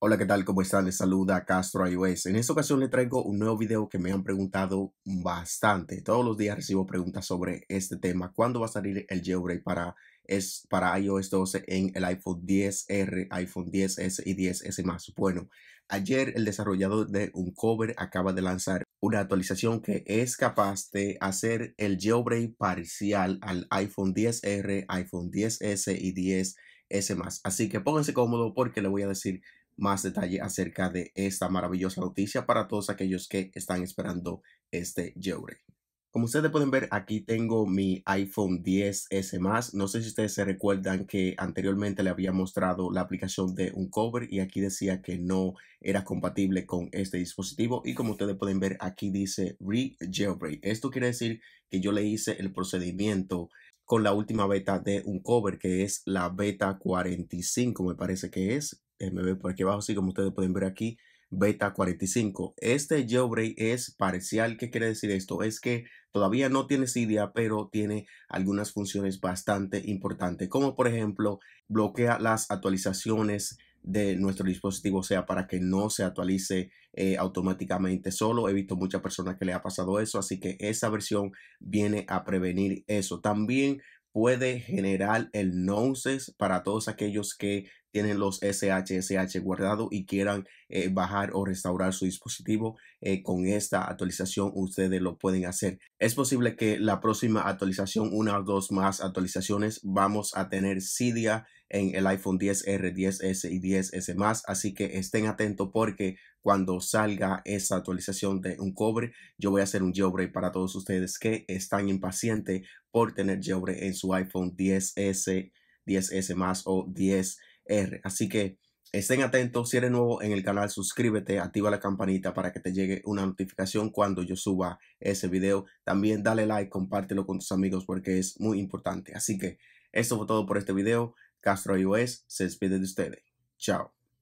Hola, ¿qué tal? ¿Cómo están? Les saluda Castro iOS. En esta ocasión les traigo un nuevo video que me han preguntado bastante. Todos los días recibo preguntas sobre este tema. ¿Cuándo va a salir el jailbreak para, es, para iOS 12 en el iPhone 10R, iPhone 10S y 10S más? Bueno, ayer el desarrollador de Uncover acaba de lanzar una actualización que es capaz de hacer el jailbreak parcial al iPhone 10R, iPhone 10S y 10S más. Así que pónganse cómodos porque les voy a decir más detalle acerca de esta maravillosa noticia para todos aquellos que están esperando este jailbreak Como ustedes pueden ver, aquí tengo mi iPhone 10S más. No sé si ustedes se recuerdan que anteriormente le había mostrado la aplicación de un cover y aquí decía que no era compatible con este dispositivo. Y como ustedes pueden ver, aquí dice re-jailbreak. Esto quiere decir que yo le hice el procedimiento con la última beta de un cover que es la beta 45 me parece que es eh, ve por aquí abajo, así como ustedes pueden ver aquí, beta 45. Este jailbreak es parcial. ¿Qué quiere decir esto? Es que todavía no tiene Cydia, pero tiene algunas funciones bastante importantes, como por ejemplo, bloquea las actualizaciones de nuestro dispositivo, o sea, para que no se actualice eh, automáticamente solo. He visto muchas personas que le ha pasado eso, así que esa versión viene a prevenir eso. También puede generar el nonsense para todos aquellos que tienen los SHSH guardado y quieran eh, bajar o restaurar su dispositivo, eh, con esta actualización ustedes lo pueden hacer. Es posible que la próxima actualización, una o dos más actualizaciones, vamos a tener Cydia en el iPhone 10R, 10S y 10S más, así que estén atentos porque cuando salga esa actualización de un cobre, yo voy a hacer un jailbreak para todos ustedes que están impacientes por tener jailbreak en su iPhone 10S, 10S más o 10 Así que estén atentos, si eres nuevo en el canal, suscríbete, activa la campanita para que te llegue una notificación cuando yo suba ese video. También dale like, compártelo con tus amigos porque es muy importante. Así que eso fue todo por este video. Castro iOS se despide de ustedes. Chao.